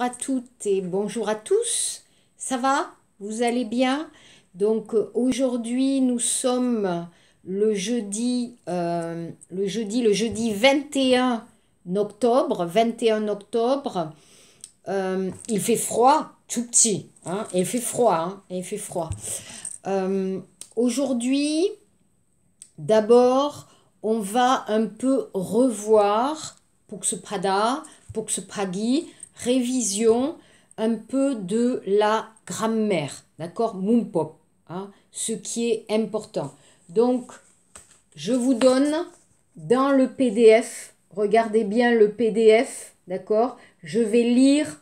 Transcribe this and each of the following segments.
à toutes et bonjour à tous. Ça va Vous allez bien Donc euh, aujourd'hui nous sommes le jeudi, euh, le jeudi, le jeudi 21 octobre, 21 octobre. Euh, il fait froid, tout petit. Hein. Il fait froid, hein. il fait froid. aujourd'hui, d'abord, on va un peu revoir pour ce Prada, pour ce Pragui, révision un peu de la grammaire, d'accord Mumpop, hein, ce qui est important. Donc, je vous donne dans le PDF, regardez bien le PDF, d'accord Je vais lire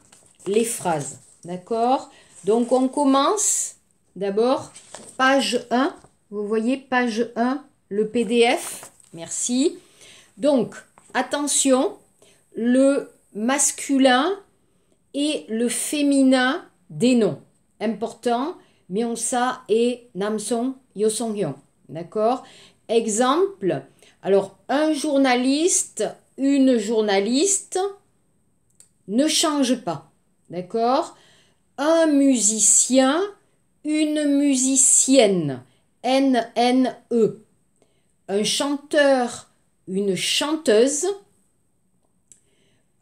les phrases, d'accord Donc, on commence d'abord, page 1, vous voyez, page 1, le PDF, merci. Donc, attention, le masculin et le féminin des noms. Important, Myonsa et Namsong Yosongyong. D'accord Exemple, alors un journaliste, une journaliste ne change pas. D'accord Un musicien, une musicienne. N-N-E. Un chanteur, une chanteuse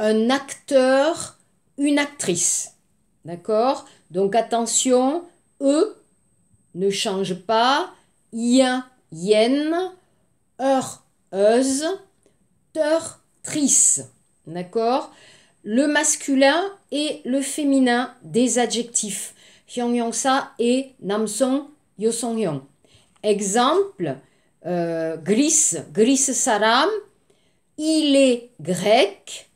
un acteur, une actrice. D'accord Donc attention, eux ne change pas, Ien, Yen, Heur, Teur, D'accord Le masculin et le féminin des adjectifs. ça et Namsong Yosongyong. Exemple, euh, Gris, Gris Saram, il est grec,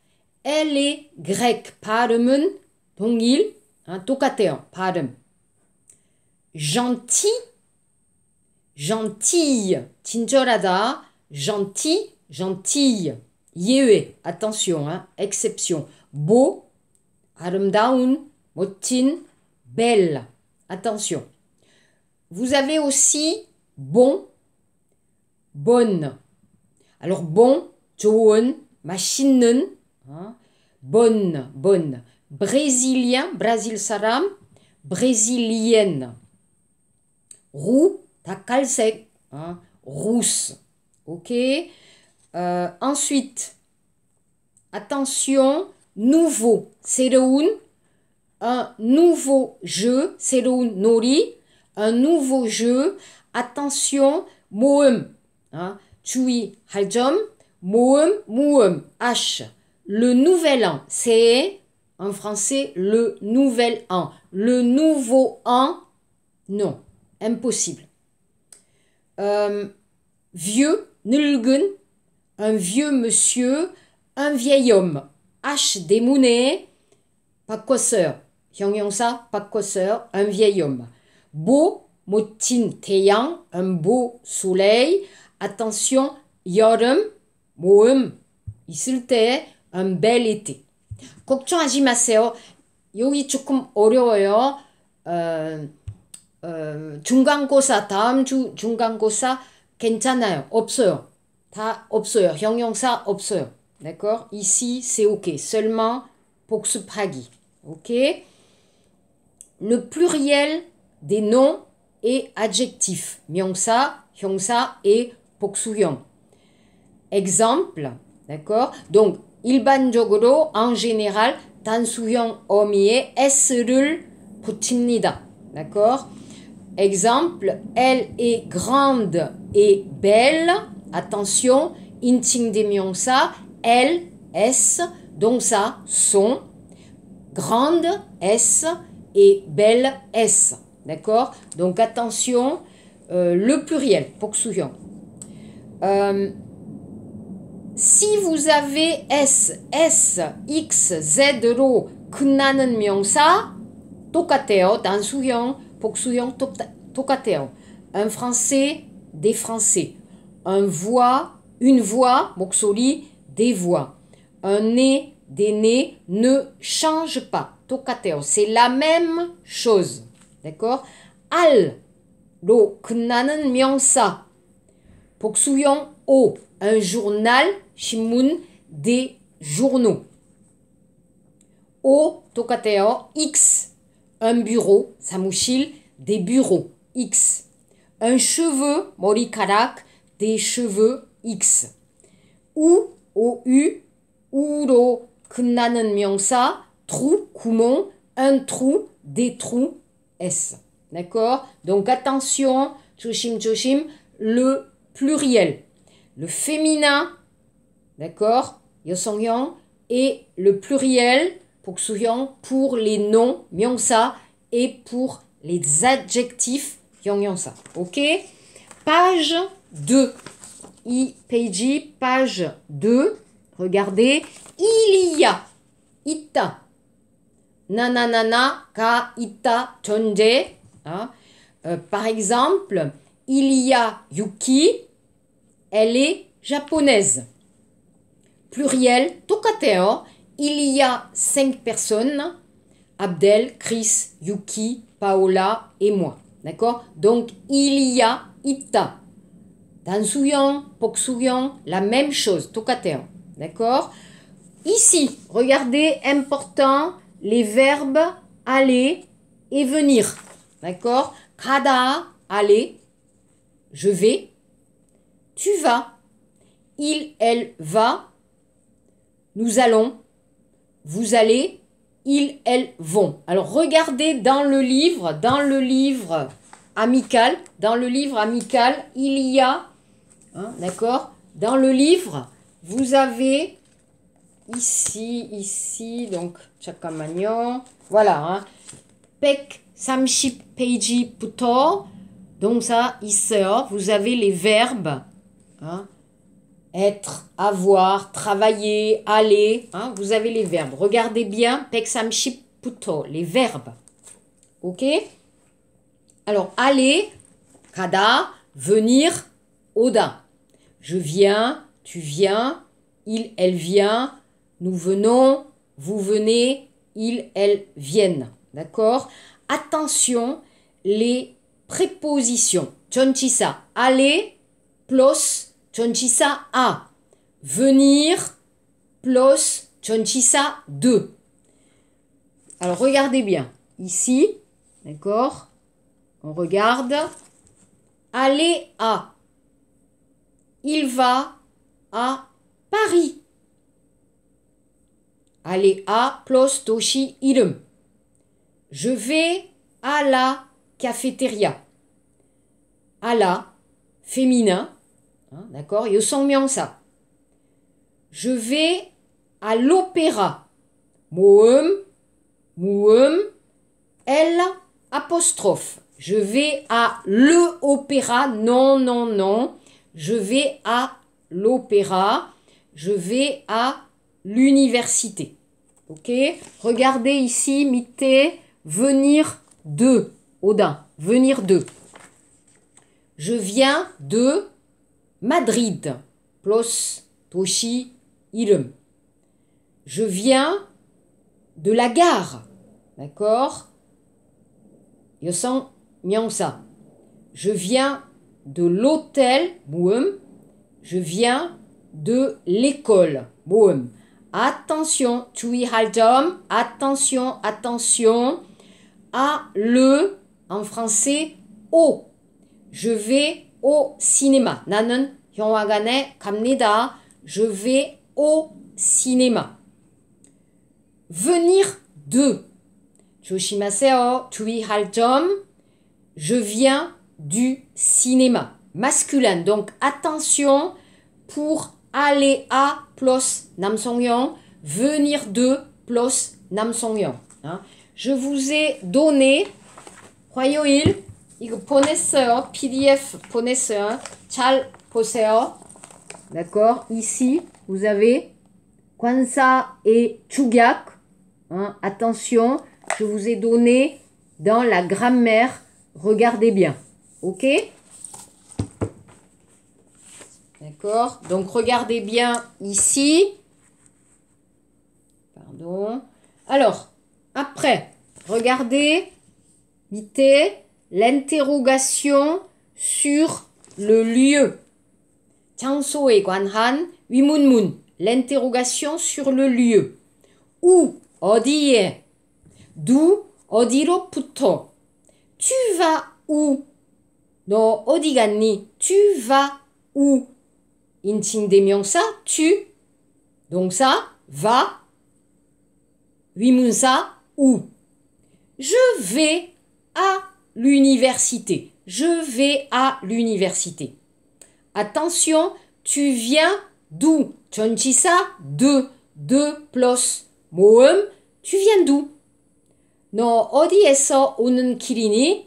elle est grecque. 발음은 Tongil. un 똑같아요. 발음. Gentil. Gentille. Tinjorada. Gentil. Gentille. Yewe. Attention. Hein, exception. Beau. down. motin. Belle. Attention. Vous avez aussi bon, bonne. Alors bon, 좋은, machinen. Hein. Bonne, bonne. Brésilien, brésil Saram, brésilienne. Roux, ta hein? rousse. Ok euh, Ensuite, attention, nouveau, Sereun, un nouveau jeu, Sereun Nori, un nouveau jeu. Attention, Moem, hein? Chui Haljom, Moem, Moem, H. Le nouvel an, c'est en français le nouvel an. Le nouveau an, non, impossible. Euh, vieux, nulgun, un vieux monsieur, un vieil homme. H démouné, pas cosseur. ça, pas un vieil homme. Beau, motin teyang, un beau soleil. Attention, yorum, moum, isulté, un bel été. 걱정하지 마세요. 여기 조금 어려워요. 어, 어, 중간고사 다음 주 중간고사 괜찮아요. 없어요. 다 없어요. 형용사 없어요. D'accord Ici, c'est OK. Seulement 복습하기. OK Le pluriel des noms et adjectifs. 명사, 형사 et 복수형. Exemple, d'accord Donc, il 적으로 en général, 단수형 어미에 lul 붙입니다. D'accord Exemple, elle est grande et belle. Attention, inting ça, elle, s, donc ça, son, grande, s, et belle, s. D'accord Donc attention, euh, le pluriel, pour que euh, si vous avez S, S, X, Z de l'eau, Knannan Myonsa, Tokateo, Tansouyang, Poksouyang, Tokateo. Un français, des français. Un voix, une voix, Moksoli, des voix. Un nez, des nez, ne change pas. Tokateo, c'est la même chose. D'accord Al, l'eau, Knannan Myonsa, Poksouyang, O un journal, Shimun, des journaux. O, Tokateo, X, un bureau, Samushil, des bureaux, X. Un cheveu, Morikarak, des cheveux, X. Ou, O, U, Uro, Kunanen, Myonsa, trou, Kumon, un trou, des trous, S. D'accord Donc attention, Choshim, Choshim, le pluriel le féminin, d'accord, Yosongyang, et le pluriel, pour les noms, Myongsa, et pour les adjectifs, young-yang-sa, Ok Page 2. i page 2. Regardez. Il y a. Ita. Nananana ka ita tonde. Hein. Euh, par exemple, il y a Yuki elle est japonaise. Pluriel, tokateo, il y a cinq personnes, Abdel, Chris, Yuki, Paola et moi. D'accord Donc, il y a Ita. Dansuyan, Poksuyan, la même chose, tokateo. D'accord Ici, regardez, important, les verbes aller et venir. D'accord Kada, aller, je vais, tu vas. Il, elle va. Nous allons. Vous allez. Ils, elles vont. Alors regardez dans le livre, dans le livre amical, dans le livre amical, il y a, hein, d'accord Dans le livre, vous avez ici, ici, donc Chakamagnon, voilà, hein, Pek Samship Peiji Puto, donc ça, sort vous avez les verbes Hein? Être, avoir, travailler, aller. Hein? Vous avez les verbes. Regardez bien, Peksamshiputo, les verbes. Ok Alors, aller, kada, venir, oda. Je viens, tu viens, il, elle vient, nous venons, vous venez, ils, elles viennent. D'accord Attention, les prépositions. Chonchisa, aller, plus, chonchisa a. Venir plus chonchisa 2. Alors regardez bien. Ici, d'accord On regarde. Aller à. Il va à Paris. Aller à plus toshi ilum. Je vais à la cafétéria. À la féminin Hein, d'accord Et au ça. Je vais à l'opéra. moem moem L apostrophe. Je vais à le opéra. Non, non, non. Je vais à l'opéra. Je vais à l'université. Ok Regardez ici, mité, venir de. Odin, venir de. Je viens de Madrid, plus toshi ilum. Je viens de la gare. D'accord Yo san Je viens de l'hôtel boom. Je viens de l'école boom. Attention, tui haldom, attention, attention à le en français au. Je vais au cinéma. nanan. 영화관에 갑니다. Je vais au cinéma. Venir de. Je viens du cinéma. Masculin. Donc attention pour aller à plus Yang. Venir de plus Namsongyong. Hein? Je vous ai donné il PDF D'accord Ici, vous avez Kwanza et Chugak. Hein, attention, je vous ai donné dans la grammaire. Regardez bien. OK D'accord Donc, regardez bien ici. Pardon. Alors, après, regardez, vite, l'interrogation sur le lieu e Guanhan, Wimunmun, l'interrogation sur le lieu. Où Odie D'où Odiro Puto Tu vas où No Odigani, tu vas où ça tu. Donc ça, va. Wimunsa, où Je vais à l'université. Je vais à l'université. Attention, tu viens d'où Chonchisa, de, de plus moem, tu viens d'où No eso 오는 Kilini.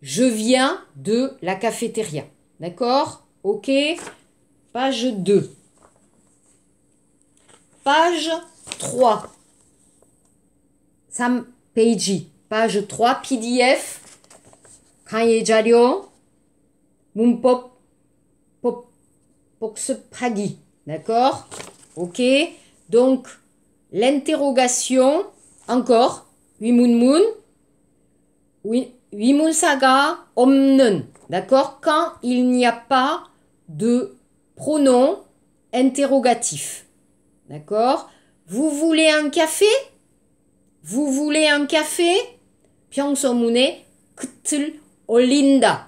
Je viens de la cafétéria. D'accord Ok Page 2. Page 3. Sam Peiji. Page 3 PDF. ne 자료. pas. Pour ce pragi. D'accord Ok Donc, l'interrogation, encore, Wimun Moon, Wimun D'accord Quand il n'y a pas de pronom interrogatif. D'accord Vous voulez un café Vous voulez un café 평소문에 Ktl olinda.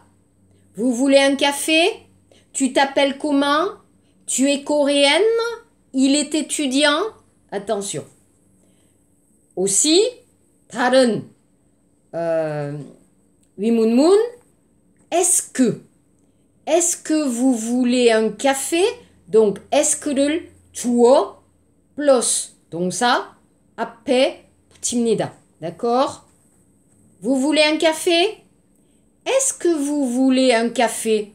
Vous voulez un café tu t'appelles comment Tu es coréenne Il est étudiant Attention. Aussi, 다른 euh, est-ce que est-ce que vous voulez un café Donc est-ce que le tuo plus donc ça après timnida. D'accord Vous voulez un café Est-ce que vous voulez un café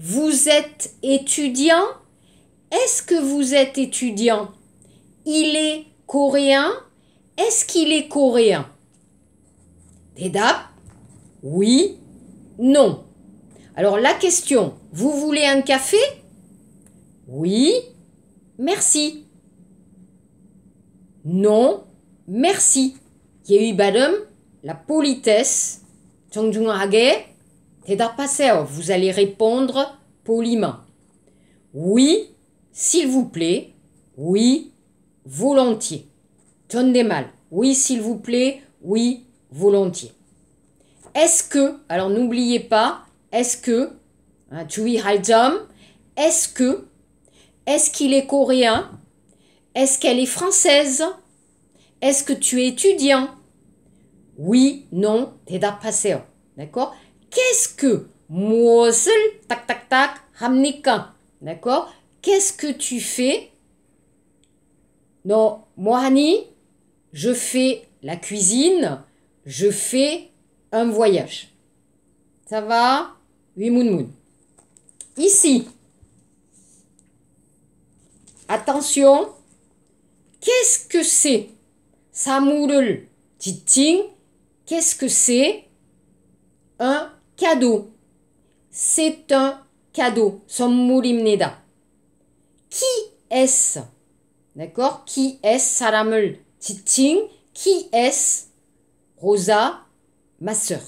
vous êtes étudiant Est-ce que vous êtes étudiant Il est coréen Est-ce qu'il est coréen Dédap Oui Non Alors la question, vous voulez un café Oui Merci. Non Merci. Yehui Badum, la politesse. Chongjung Tedapaseo, eh vous allez répondre poliment. Oui, s'il vous plaît. Oui, volontiers. mal. Oui, s'il vous plaît. Oui, volontiers. Est-ce que, alors n'oubliez pas, est-ce que, hein, est-ce que, est-ce qu'il est coréen Est-ce qu'elle est française Est-ce que tu es étudiant Oui, non, eh t'es D'accord qu'est-ce que moi seul, tac tac tac, hamnika, d'accord Qu'est-ce que tu fais Non, mohani, je fais la cuisine, je fais un voyage. Ça va Oui, Moon Moon. Ici, attention, qu'est-ce que c'est Samurul Titing, qu'est-ce que c'est Un cadeau. C'est un cadeau. son Qui est-ce D'accord Qui est-ce Saramul Qui est-ce Rosa, ma sœur.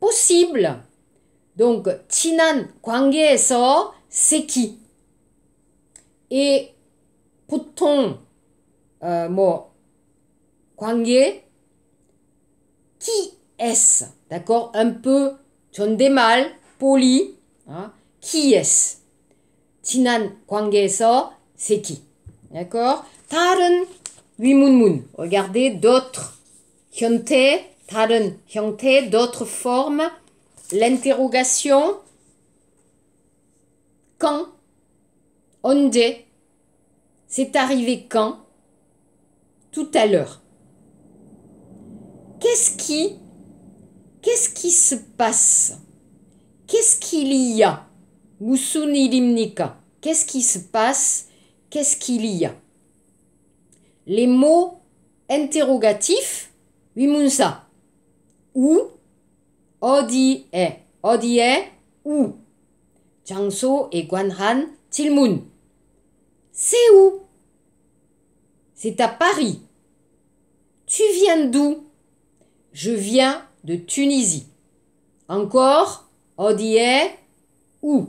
Possible. Donc, 친한 관계에서 c'est qui Et 보통 euh, Mo, qui est-ce D'accord Un peu poli, poli hein, qui est. 지난 관계에서 c'est qui. D'accord mun. Regardez d'autres 형태, d'autres formes. L'interrogation quand Onde? C'est arrivé quand Tout à l'heure. Qu'est-ce qui qu'est-ce qui se passe Qu'est-ce qu'il y a Musunilimnika. Qu'est-ce qui se passe Qu'est-ce qu'il y a Les mots interrogatifs, wimunsa. Où Odi e, Odi e, où Jangso et Guanhan, Tilmun. C'est où C'est à Paris. Tu viens d'où Je viens de Tunisie. Encore, Odier Où.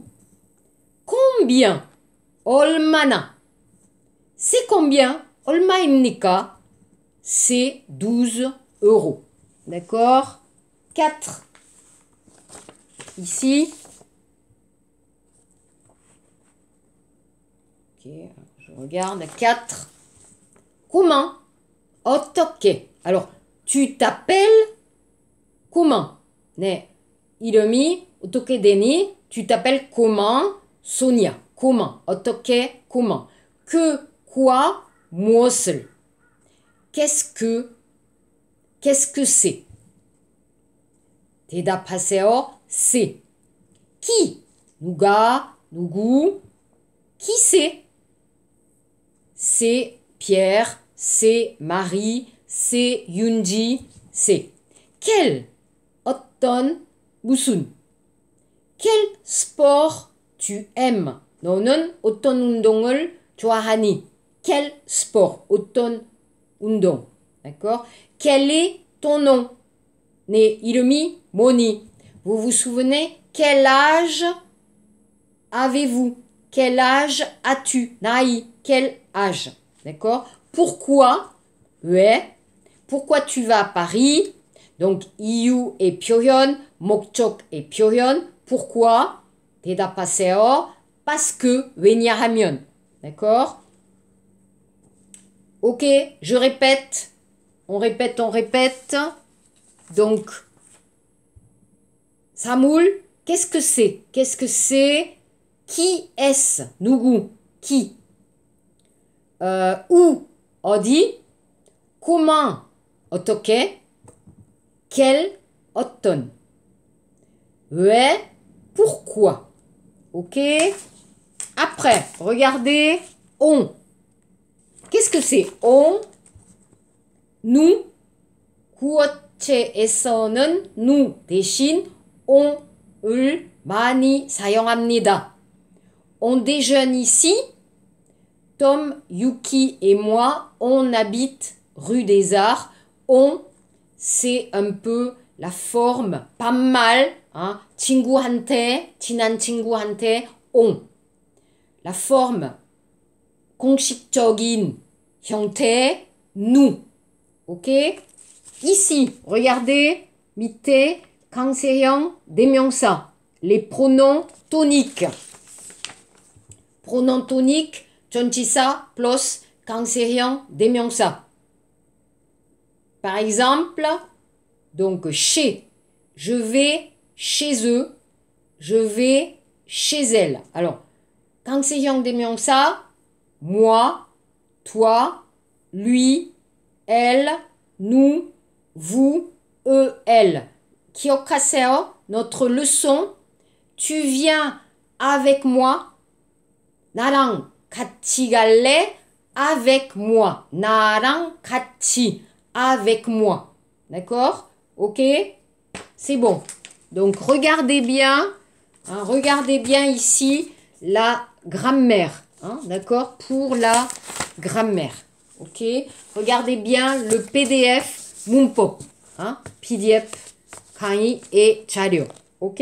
Combien Olmana. C'est combien Olma c'est 12 euros. D'accord 4. Ici. Ok, je regarde. 4. Comment Otoke. Alors, tu t'appelles comment ne iromi otoke deni tu t'appelles comment Sonia comment otoke comment que quoi moi qu'est-ce que qu'est-ce que c'est au c'est qui nuga Nougou. qui c'est c'est Pierre c'est Marie c'est Yunji c'est quel ton Quel sport tu aimes 너는 어떤 운동을 좋아하니? Quel sport 어떤 운동. D'accord Quel est ton nom 네 이름이 moni Vous vous souvenez quel âge avez-vous Quel âge as-tu Naï, quel âge D'accord Pourquoi 왜? Pourquoi tu vas à Paris donc, Iyu et Pyohyun, Mokchok et Pyohyun. Pourquoi passeo? Parce que hamion, D'accord Ok, je répète. On répète, on répète. Donc, Samoul, qu'est-ce que c'est Qu'est-ce que c'est Qui est-ce Nougou Qui euh, Où Odi Comment Otoke quel automne Ouais, pourquoi Ok Après, regardez, on. Qu'est-ce que c'est on Nous. des 누 대신 on을 많이 사용합니다. On déjeune ici. Tom, Yuki et moi, on habite rue des Arts. On c'est un peu la forme pas mal hein tinguante tnan tinguante on la forme kongshitogin yonte nous ok ici regardez mité kancéyan demianga les pronoms toniques pronoms toniques chonchisa plus kancéyan demianga par exemple, donc chez, je vais chez eux, je vais chez elles. Alors, quand c'est Yang Demion ça, moi, toi, lui, elle, nous, vous, eux, elle. Kyokaseo, notre leçon, tu viens avec moi. Narang kati avec moi. Narang kati avec moi. D'accord Ok C'est bon. Donc, regardez bien. Hein, regardez bien ici la grammaire. Hein, d'accord Pour la grammaire. Ok Regardez bien le PDF Mumpo. Hein, PDF, Kani et Ok